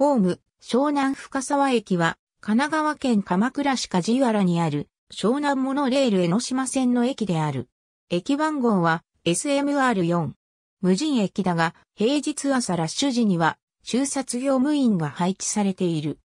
ホーム、湘南深沢駅は、神奈川県鎌倉市梶原にある、湘南モノレール江ノ島線の駅である。駅番号は SMR4。無人駅だが、平日朝ラッシュ時には、中殺業務員が配置されている。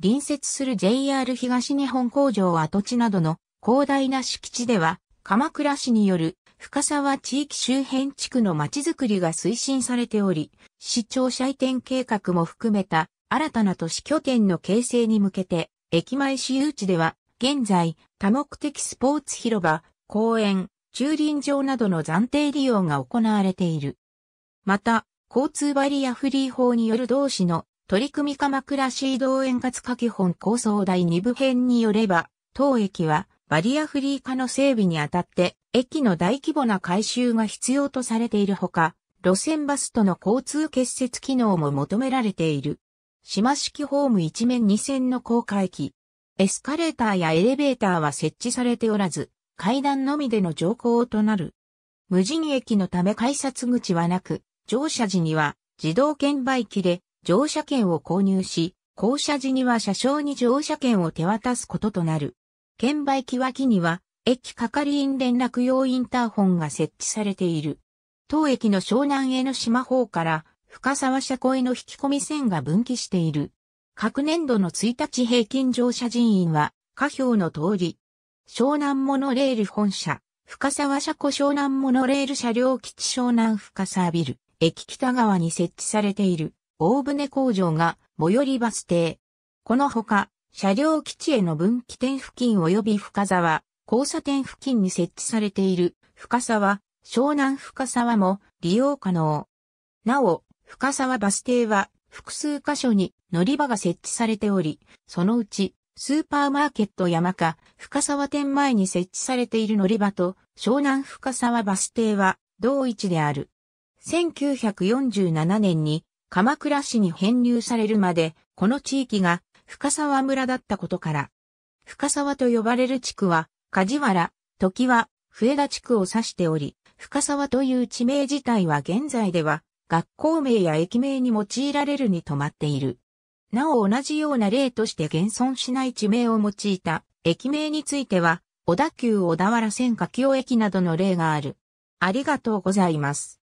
隣接する JR 東日本工場跡地などの広大な敷地では、鎌倉市による深沢地域周辺地区のまちづくりが推進されており、市庁舎移転計画も含めた新たな都市拠点の形成に向けて、駅前市有地では、現在、多目的スポーツ広場、公園、駐輪場などの暫定利用が行われている。また、交通バリアフリー法による同市の取り組み鎌倉市移動円滑化基本構想第2部編によれば、当駅はバリアフリー化の整備にあたって駅の大規模な改修が必要とされているほか、路線バスとの交通結節機能も求められている。島式ホーム一面二線の高架駅。エスカレーターやエレベーターは設置されておらず、階段のみでの乗降となる。無人駅のため改札口はなく、乗車時には自動券売機で乗車券を購入し、降車時には車掌に乗車券を手渡すこととなる。券売機脇には駅係員連絡用インターホンが設置されている。当駅の湘南江の島方から深沢車庫への引き込み線が分岐している。各年度の1日平均乗車人員は、下表の通り、湘南モノレール本社、深沢車庫湘南モノレール車両基地湘南深沢ビル、駅北側に設置されている大船工場が最寄りバス停。このほか、車両基地への分岐点付近及び深沢、交差点付近に設置されている深沢、湘南深沢も利用可能。なお、深沢バス停は複数箇所に乗り場が設置されており、そのうちスーパーマーケット山か深沢店前に設置されている乗り場と湘南深沢バス停は同一である。1947年に鎌倉市に編入されるまで、この地域が深沢村だったことから、深沢と呼ばれる地区は梶原、時は、笛田地区を指しており、深沢という地名自体は現在では、学校名や駅名に用いられるに止まっている。なお同じような例として現存しない地名を用いた駅名については、小田急小田原線下京駅などの例がある。ありがとうございます。